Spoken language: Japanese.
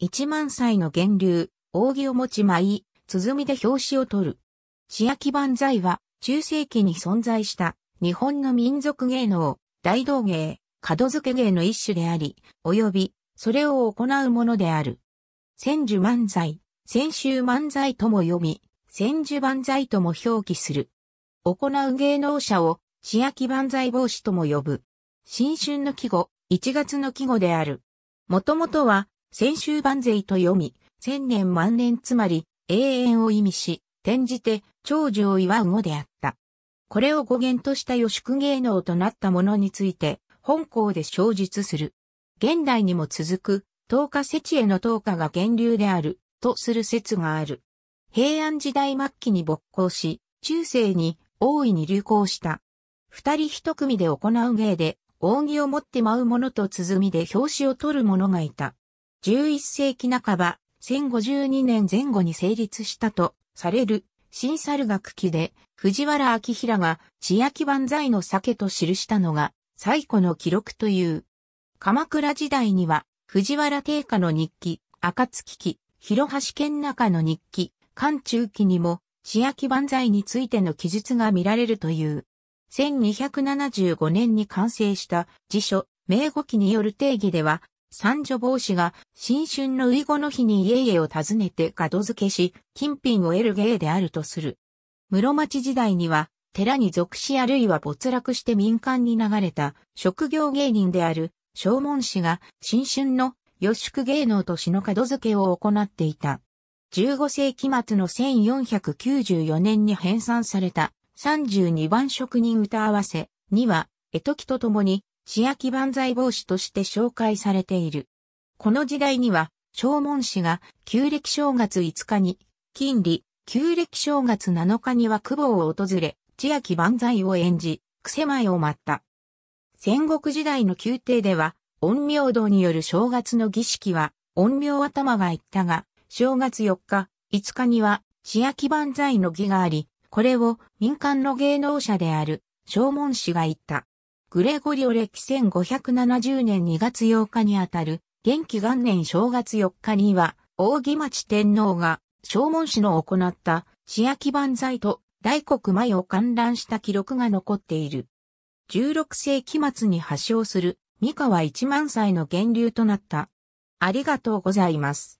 一万歳の源流、扇を持ち舞、い、鼓で表紙を取る。千秋万歳は、中世紀に存在した、日本の民族芸能、大道芸、門付け芸の一種であり、及び、それを行うものである。千寿万歳、千秋万歳とも読み、千寿万歳とも表記する。行う芸能者を、千秋万歳帽子とも呼ぶ。新春の季語、一月の季語である。もともとは、千秋万税と読み、千年万年つまり永遠を意味し、転じて長寿を祝う語であった。これを語源とした予祝芸能となったものについて、本校で小述する。現代にも続く、東下節への東下が源流である、とする説がある。平安時代末期に勃興し、中世に大いに流行した。二人一組で行う芸で、扇を持って舞う者と鼓で表紙を取る者がいた。11世紀半ば、1052年前後に成立したとされる新猿楽記で藤原明平が千秋万歳の酒と記したのが最古の記録という。鎌倉時代には藤原定家の日記、暁記、広橋県中の日記、関中記にも千秋万歳についての記述が見られるという。1275年に完成した辞書、名語記による定義では、三女帽子が新春の遺語の日に家々を訪ねて角付けし、金品を得る芸であるとする。室町時代には、寺に属しあるいは没落して民間に流れた職業芸人である正門氏が新春の予宿芸能と死の角付けを行っていた。15世紀末の1494年に編纂された32番職人歌合わせには、絵時とともに千秋万歳帽子として紹介されている。この時代には、正門氏が旧暦正月5日に、金利、旧暦正月7日には久保を訪れ、千秋万歳を演じ、癖前を舞った。戦国時代の宮廷では、陰陽道による正月の儀式は、陰陽頭が言ったが、正月4日、5日には、千秋万歳の儀があり、これを民間の芸能者である、正門氏が言った。グレゴリオ歴1570年2月8日にあたる、元気元年正月4日には、大木町天皇が、正門氏の行った、市焼万歳と、大黒舞を観覧した記録が残っている。16世紀末に発祥する、三河一万歳の源流となった。ありがとうございます。